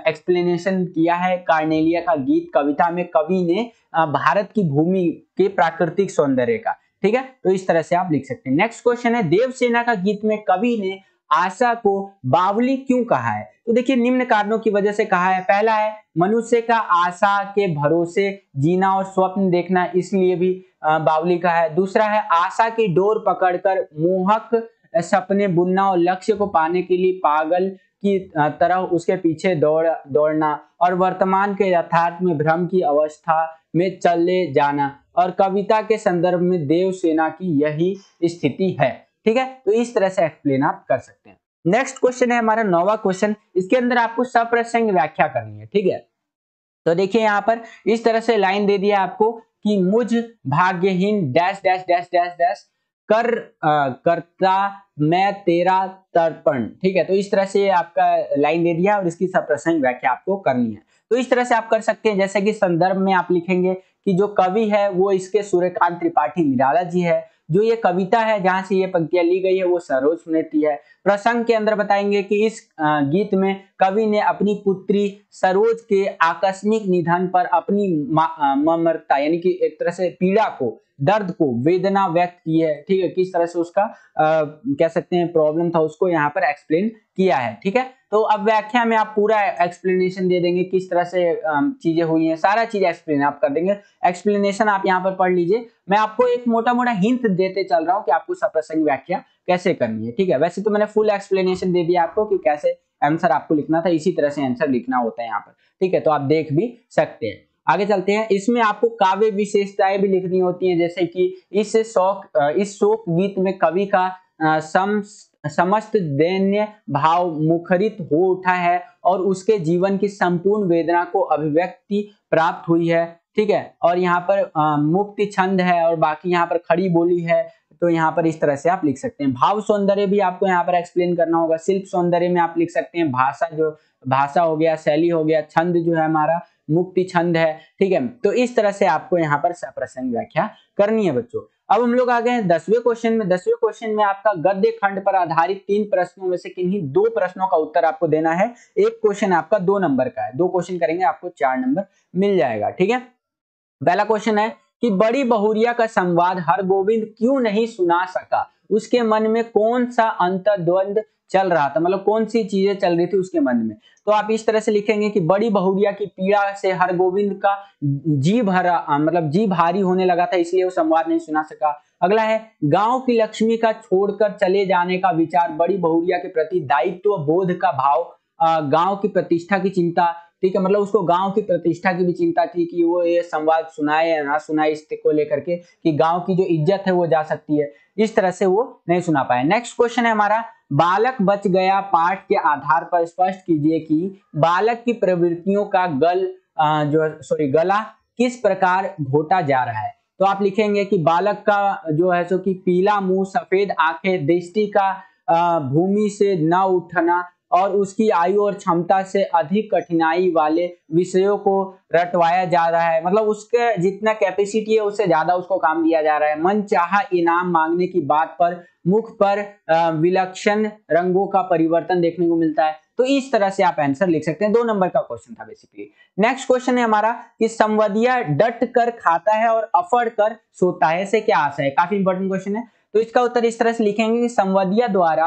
Speaker 1: एक्सप्लेनेशन किया है कार्नेलिया का गीत कविता में कवि ने भारत की भूमि के प्राकृतिक सौंदर्य का ठीक है तो इस तरह से आप लिख सकते हैं नेक्स्ट क्वेश्चन है देवसेना का गीत में कवि ने आशा को बावली क्यों कहा है तो देखिए निम्न कारणों की वजह से कहा है पहला है मनुष्य का आशा के भरोसे जीना और स्वप्न देखना इसलिए भी बावली कहा है दूसरा है आशा की डोर पकड़कर मोहक सपने बुनना और लक्ष्य को पाने के लिए पागल की तरह उसके पीछे दौड़ दौड़ना और वर्तमान के यथार्थ में भ्रम की अवस्था में चले जाना और कविता के संदर्भ में देवसेना की यही स्थिति है ठीक है तो इस तरह से एक्सप्लेन आप कर सकते हैं नेक्स्ट क्वेश्चन है हमारा नौवा क्वेश्चन इसके अंदर आपको सप्रसंग व्याख्या करनी है ठीक है तो देखिए यहाँ पर इस तरह से लाइन दे दिया आपको कि मुझ भाग्यहीन dash dash dash dash dash कर आ, करता मैं तेरा तर्पण ठीक है तो इस तरह से आपका लाइन दे दिया और इसकी सप्रसंग व्याख्या आपको करनी है तो इस तरह से आप कर सकते हैं जैसे कि संदर्भ में आप लिखेंगे कि जो कवि है वो इसके सूर्यकांत त्रिपाठी निराला जी है जो ये कविता है जहाँ से ये पंक्तियां ली गई है वो सरोज सुनेती है प्रसंग के अंदर बताएंगे कि इस गीत में कवि ने अपनी पुत्री सरोज के आकस्मिक निधन पर अपनी ममरता यानी कि एक तरह से पीड़ा को दर्द को वेदना व्यक्त की है ठीक है किस तरह से उसका आ, कह सकते हैं प्रॉब्लम था उसको यहाँ पर एक्सप्लेन किया है ठीक है तो अब व्याख्या में आप पूरा एक्सप्लेनेशन दे देंगे किस तरह से चीजें हुई हैं सारा चीज एक्सप्लेन आप कर देंगे एक्सप्लेनेशन आप यहाँ पर पढ़ लीजिए मैं आपको एक मोटा मोटा हिंट देते चल रहा हूँ कि आपको सप्रसंग व्याख्या कैसे करनी है ठीक है वैसे तो मैंने फुल एक्सप्लेनेशन दे दिया आपको कि कैसे आंसर आपको लिखना था इसी तरह से आंसर लिखना होता है यहाँ पर ठीक है तो आप देख भी सकते हैं आगे चलते हैं इसमें आपको काव्य विशेषताएं भी लिखनी होती हैं जैसे कि इस शोक इस शोक गीत में कवि का सम समस्त दैन्य भाव मुखरित हो उठा है और उसके जीवन की संपूर्ण वेदना को अभिव्यक्ति प्राप्त हुई है ठीक है और यहाँ पर मुक्ति छंद है और बाकी यहाँ पर खड़ी बोली है तो यहाँ पर इस तरह से आप लिख सकते हैं भाव सौंदर्य भी आपको यहाँ पर एक्सप्लेन करना होगा शिल्प सौंदर्य में आप लिख सकते हैं भाषा जो भाषा हो गया शैली हो गया छंद जो है हमारा मुक्ति छंद है ठीक है तो इस तरह से आपको यहाँ पर प्रसंग व्याख्या करनी है बच्चों अब हम लोग आ गए हैं दसवें क्वेश्चन में दसवें क्वेश्चन में आपका गद्य खंड पर आधारित तीन प्रश्नों में से किन्हीं दो प्रश्नों का उत्तर आपको देना है एक क्वेश्चन आपका दो नंबर का है दो क्वेश्चन करेंगे आपको चार नंबर मिल जाएगा ठीक है पहला क्वेश्चन है कि बड़ी बहुरिया का संवाद हर गोविंद क्यों नहीं सुना सका उसके मन में कौन सा अंतर्द्वंद चल रहा था मतलब कौन सी चीजें चल रही थी उसके मन में तो आप इस तरह से लिखेंगे कि बड़ी बहुरिया की पीड़ा से हर गोविंद का जी भरा मतलब जी भारी होने लगा था इसलिए वो संवाद नहीं सुना सका अगला है गांव की लक्ष्मी का छोड़कर चले जाने का विचार बड़ी बहुरिया के प्रति दायित्व बोध का भाव गांव की प्रतिष्ठा की चिंता ठीक है मतलब उसको गांव की प्रतिष्ठा की भी चिंता थी कि वो ये संवाद सुनाए या ना सुनाए इस को लेकर के कि गांव की जो इज्जत है वो जा सकती है इस तरह से वो नहीं सुना पाए नेक्स्ट क्वेश्चन है हमारा बालक बच गया पाठ के आधार पर स्पष्ट कीजिए कि बालक की प्रवृत्तियों का गल जो सॉरी गला किस प्रकार घोटा जा रहा है तो आप लिखेंगे कि बालक का जो है सो कि पीला मुंह सफेद आंखें दृष्टि का भूमि से न उठना और उसकी आयु और क्षमता से अधिक कठिनाई वाले विषयों को रटवाया जा रहा है मतलब उसके जितना कैपेसिटी है उससे ज्यादा उसको काम दिया जा रहा है मन चाह इनाम मांगने की बात पर मुख पर विलक्षण रंगों का परिवर्तन देखने को मिलता है तो इस तरह से आप आंसर लिख सकते हैं दो नंबर का क्वेश्चन था बेसिकली नेक्स्ट क्वेश्चन है हमारा कि संवदिया डट कर खाता है और अफड़ कर सोता है से क्या आशा है काफी इंपॉर्टेंट क्वेश्चन है तो इसका उत्तर इस तरह से लिखेंगे कि संवदिया द्वारा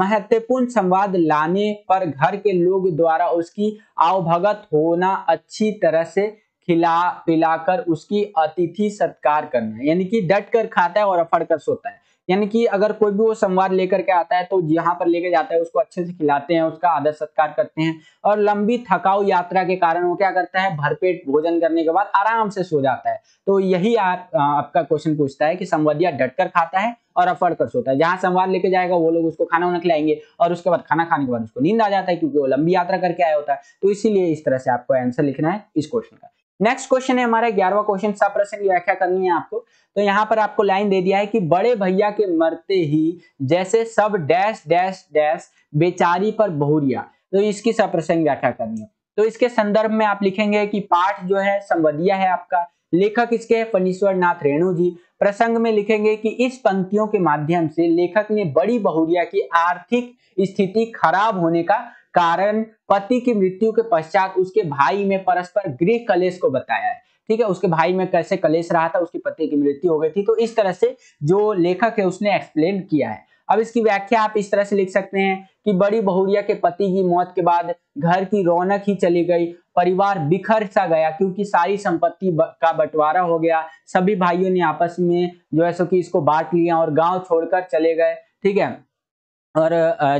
Speaker 1: महत्वपूर्ण संवाद लाने पर घर के लोग द्वारा उसकी अवभगत होना अच्छी तरह से खिला पिलाकर उसकी अतिथि सत्कार करना यानी कि डट कर खाता है और अफड़ कर सोता है यानी कि अगर कोई भी वो संवाद लेकर के आता है तो यहाँ पर लेके जाता है उसको अच्छे से खिलाते हैं उसका आदर सत्कार करते हैं और लंबी थकाऊ यात्रा के कारण वो क्या करता है भरपेट भोजन करने के बाद आराम से सो जाता है तो यही आप, आपका क्वेश्चन पूछता है कि संवादिया डटकर खाता है और अफर्ड कर सोता है जहाँ संवाद लेके जाएगा वो लोग उसको खाना वाना खिलाएंगे और उसके बाद खाना खाने के बाद उसको नींद आ जाता है क्योंकि वो लंबी यात्रा करके आया होता है तो इसीलिए इस तरह से आपको आंसर लिखना है इस क्वेश्चन का नेक्स्ट क्वेश्चन है हमारा ग्यारहवा क्वेश्चन सब प्रश्न व्याख्या करनी है आपको तो यहाँ पर आपको लाइन दे दिया है कि बड़े भैया के मरते ही जैसे सब डैश डैश डैश बेचारी पर बहुरिया तो इसकी सप्रसंग व्याख्या करनी है तो इसके संदर्भ में आप लिखेंगे कि पाठ जो है संवदिया है आपका लेखक इसके है फनीश्वर नाथ रेणु जी प्रसंग में लिखेंगे कि इस पंक्तियों के माध्यम से लेखक ने बड़ी बहुरिया की आर्थिक स्थिति खराब होने का कारण पति की मृत्यु के पश्चात उसके भाई में परस्पर गृह कलेश को बताया है ठीक है उसके भाई में कैसे कलेश रहा था उसकी पति की मृत्यु हो गई थी तो इस तरह से जो लेखक है उसने एक्सप्लेन किया है अब इसकी व्याख्या आप इस तरह से लिख सकते हैं कि बड़ी बहुरिया के पति की मौत के बाद घर की रौनक ही चली गई परिवार बिखर सा गया क्योंकि सारी संपत्ति का बंटवारा हो गया सभी भाइयों ने आपस में जो है सो कि इसको बांट लिया और गांव छोड़कर चले गए ठीक है और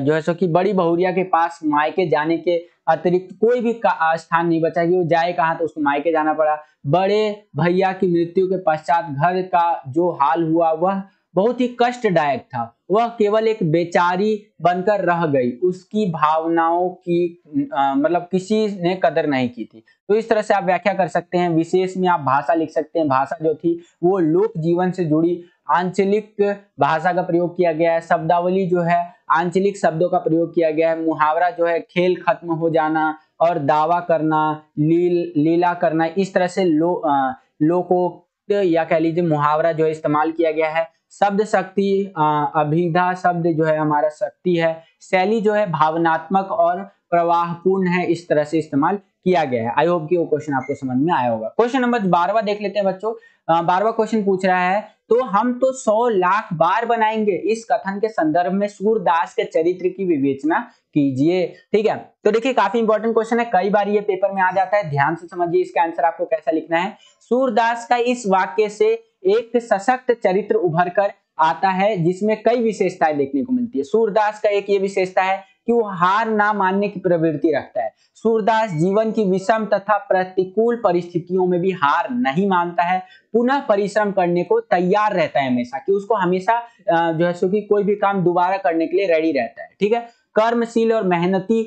Speaker 1: जो है सो कि बड़ी बहुरिया के पास मायके जाने के अतिरिक्त कोई भी स्थान नहीं बचा कि वो जाए कहाँ तो उसको मायके जाना पड़ा बड़े भैया की मृत्यु के पश्चात घर का जो हाल हुआ वह बहुत ही कष्टदायक था वह केवल एक बेचारी बनकर रह गई उसकी भावनाओं की आ, मतलब किसी ने कदर नहीं की थी तो इस तरह से आप व्याख्या कर सकते हैं विशेष में आप भाषा लिख सकते हैं भाषा जो थी वो लोक जीवन से जुड़ी आंचलिक भाषा का प्रयोग किया गया है शब्दावली जो है आंचलिक शब्दों का प्रयोग किया गया है मुहावरा जो है खेल खत्म हो जाना और दावा करना लील लीला करना इस तरह से लो आ, लोकोक्त या कह लीजिए मुहावरा जो है इस्तेमाल किया गया है शब्द शक्ति अभिधा शब्द जो है हमारा शक्ति है शैली जो है भावनात्मक और प्रवाहपूर्ण है इस तरह से इस्तेमाल किया गया है आई होप कि वो क्वेश्चन आपको समझ में आया होगा क्वेश्चन नंबर बारवा देख लेते हैं बच्चों बारवा क्वेश्चन पूछ रहा है तो हम तो सौ लाख बार बनाएंगे इस कथन के संदर्भ में सूरदास के चरित्र की विवेचना कीजिए ठीक है तो देखिए काफी इंपॉर्टेंट क्वेश्चन है कई बार ये पेपर में आ जाता है ध्यान से समझिए इसका आंसर आपको कैसा लिखना है सूरदास का इस वाक्य से एक सशक्त चरित्र उभर कर आता है जिसमें कई विशेषताएं देखने को मिलती है सूरदास का एक ये विशेषता है कि वो हार ना मानने की प्रवृत्ति रखता है सूरदास जीवन की विषम तथा प्रतिकूल परिस्थितियों में भी हार नहीं मानता है पुनः परिश्रम करने को तैयार रहता है हमेशा कि उसको हमेशा जो है सो कि कोई भी काम दोबारा करने के लिए रेडी रहता है ठीक है कर्मशील और मेहनती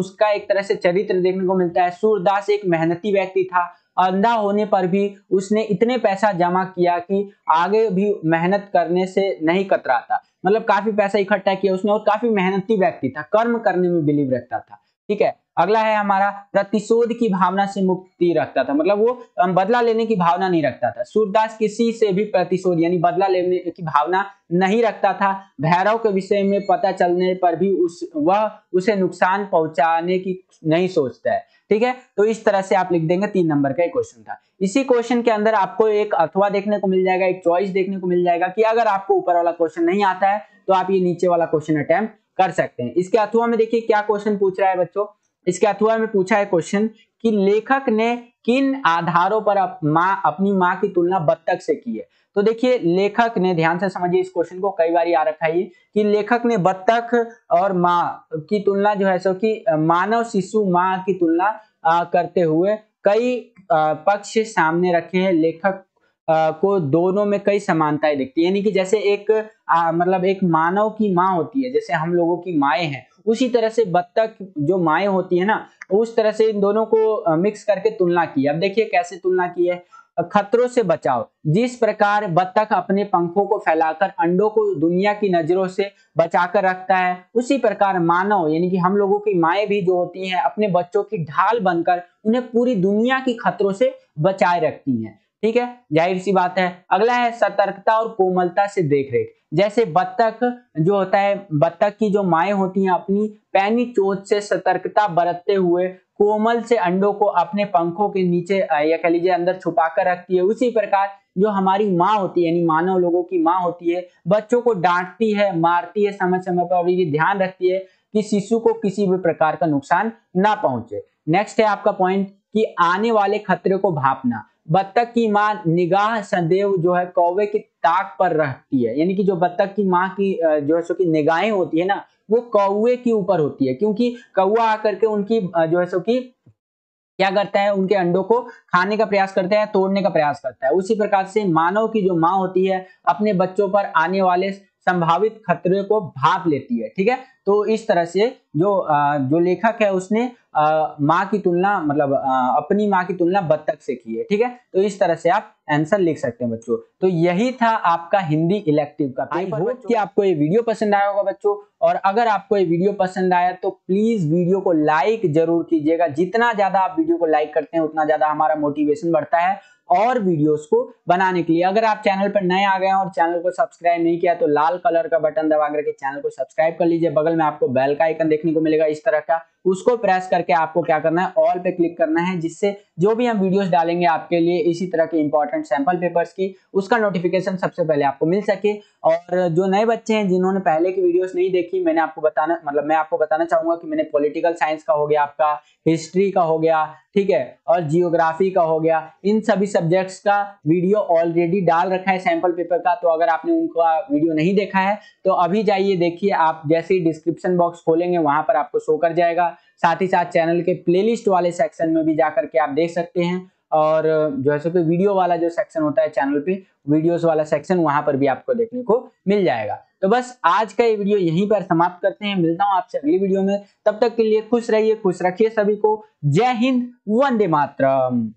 Speaker 1: उसका एक तरह से चरित्र देखने को मिलता है सूरदास एक मेहनती व्यक्ति था अंधा होने पर भी उसने इतने पैसा जमा किया कि आगे भी मेहनत करने से नहीं कतराता मतलब काफी पैसा इकट्ठा किया उसने और काफी मेहनती व्यक्ति था कर्म करने में बिलीव रखता था ठीक है अगला है हमारा प्रतिशोध की भावना से मुक्ति रखता था मतलब वो बदला लेने की भावना नहीं रखता था सूरदास किसी से भी प्रतिशोध यानी बदला लेने की भावना नहीं रखता था भैरव के विषय में पता चलने पर भी उस वह उसे नुकसान पहुंचाने की नहीं सोचता है ठीक है तो इस तरह से आप लिख देंगे तीन नंबर का एक क्वेश्चन था इसी क्वेश्चन के अंदर आपको एक अथवा देखने को मिल जाएगा एक चॉइस देखने को मिल जाएगा कि अगर आपको ऊपर वाला क्वेश्चन नहीं आता है तो आप ये नीचे वाला क्वेश्चन अटैम्प्ट कर सकते हैं इसके अथुआ में देखिए क्या क्वेश्चन पूछ रहा है बच्चों इसके अथुआ में पूछा है क्वेश्चन कि लेखक ने किन आधारों पर अप, मा, अपनी माँ की तुलना बत्तख से की है तो देखिए लेखक ने ध्यान से समझिए इस क्वेश्चन को कई बार आ रखा है कि लेखक ने बत्तख और माँ की तुलना जो है सो कि मानव शिशु माँ की तुलना आ, करते हुए कई पक्ष सामने रखे हैं लेखक को दोनों में कई समानताएं दिखती है यानी कि जैसे एक आ, मतलब एक मानव की माँ होती है जैसे हम लोगों की माएँ हैं उसी तरह से बत्तख जो माएँ होती है ना उस तरह से इन दोनों को मिक्स करके तुलना की है अब देखिए कैसे तुलना की है खतरों से बचाओ जिस प्रकार बत्तख अपने पंखों को फैलाकर अंडों को दुनिया की नजरों से बचाकर रखता है उसी प्रकार मानव यानी कि हम लोगों की माएँ भी जो होती हैं अपने बच्चों की ढाल बनकर उन्हें पूरी दुनिया की खतरों से बचाए रखती हैं ठीक है जाहिर सी बात है अगला है सतर्कता और कोमलता से देख रेख जैसे बत्तख जो होता है बत्तख की जो माए होती हैं अपनी पैनी चोट से सतर्कता बरतते हुए कोमल से अंडों को अपने पंखों के नीचे या कह लीजिए अंदर छुपा कर रखती है उसी प्रकार जो हमारी माँ होती है यानी मानव लोगों की माँ होती है बच्चों को डांटती है मारती है समय समय पर और ये ध्यान रखती है कि शिशु को किसी भी प्रकार का नुकसान ना पहुंचे नेक्स्ट है आपका पॉइंट कि आने वाले खतरे को भापना बत्तख की माँ निगाह सदैव जो है कौवे की ताक पर रहती है यानी कि जो बत्तख की माँ की जो है सो की निगाहें होती है ना वो कौवे के ऊपर होती है क्योंकि कौआ आकर के उनकी जो है सो की क्या करता है उनके अंडों को खाने का प्रयास करता है तोड़ने का प्रयास करता है उसी प्रकार से मानव की जो माँ होती है अपने बच्चों पर आने वाले संभावित खतरे को भाप लेती है ठीक है तो इस तरह से जो आ, जो लेखक है उसने माँ की तुलना मतलब आ, अपनी माँ की तुलना बत्तख से की है ठीक है तो इस तरह से आप आंसर लिख सकते हैं बच्चों तो यही था आपका हिंदी इलेक्टिव का आई होप कि आपको ये वीडियो पसंद आया होगा बच्चों और अगर आपको ये वीडियो पसंद आया तो प्लीज वीडियो को लाइक जरूर कीजिएगा जितना ज्यादा आप वीडियो को लाइक करते हैं उतना ज्यादा हमारा मोटिवेशन बढ़ता है और वीडियोस को बनाने के लिए अगर आप चैनल पर नए आ गए हैं और चैनल को सब्सक्राइब नहीं किया तो लाल कलर का बटन दबा करके चैनल को सब्सक्राइब कर लीजिए बगल में आपको बेल का आइकन देखने को मिलेगा इस तरह का उसको प्रेस करके आपको क्या करना है ऑल पे क्लिक करना है जिससे जो भी हम वीडियोस डालेंगे आपके लिए इसी तरह के इंपॉर्टेंट सैंपल पेपर्स की उसका नोटिफिकेशन सबसे पहले आपको मिल सके और जो नए बच्चे हैं जिन्होंने पहले की वीडियोस नहीं देखी मैंने आपको बताना मतलब मैं आपको बताना चाहूंगा कि मैंने पॉलिटिकल साइंस का हो गया आपका हिस्ट्री का हो गया ठीक है और जियोग्राफी का हो गया इन सभी सब्जेक्ट्स का वीडियो ऑलरेडी डाल रखा है सैंपल पेपर का तो अगर आपने उनका वीडियो नहीं देखा है तो अभी जाइए देखिए आप जैसे ही डिस्क्रिप्शन बॉक्स खोलेंगे वहां पर आपको शो कर जाएगा साथ ही साथ चैनल के प्लेलिस्ट वाले सेक्शन में भी जाकर के आप देख सकते हैं और जो है सो कि वीडियो वाला जो सेक्शन होता है चैनल पे वीडियोस वाला सेक्शन वहां पर भी आपको देखने को मिल जाएगा तो बस आज का ये वीडियो यहीं पर समाप्त करते हैं मिलता हूं आपसे अगली वीडियो में तब तक के लिए खुश रहिए खुश रखिए सभी को जय हिंद वंदे मातरम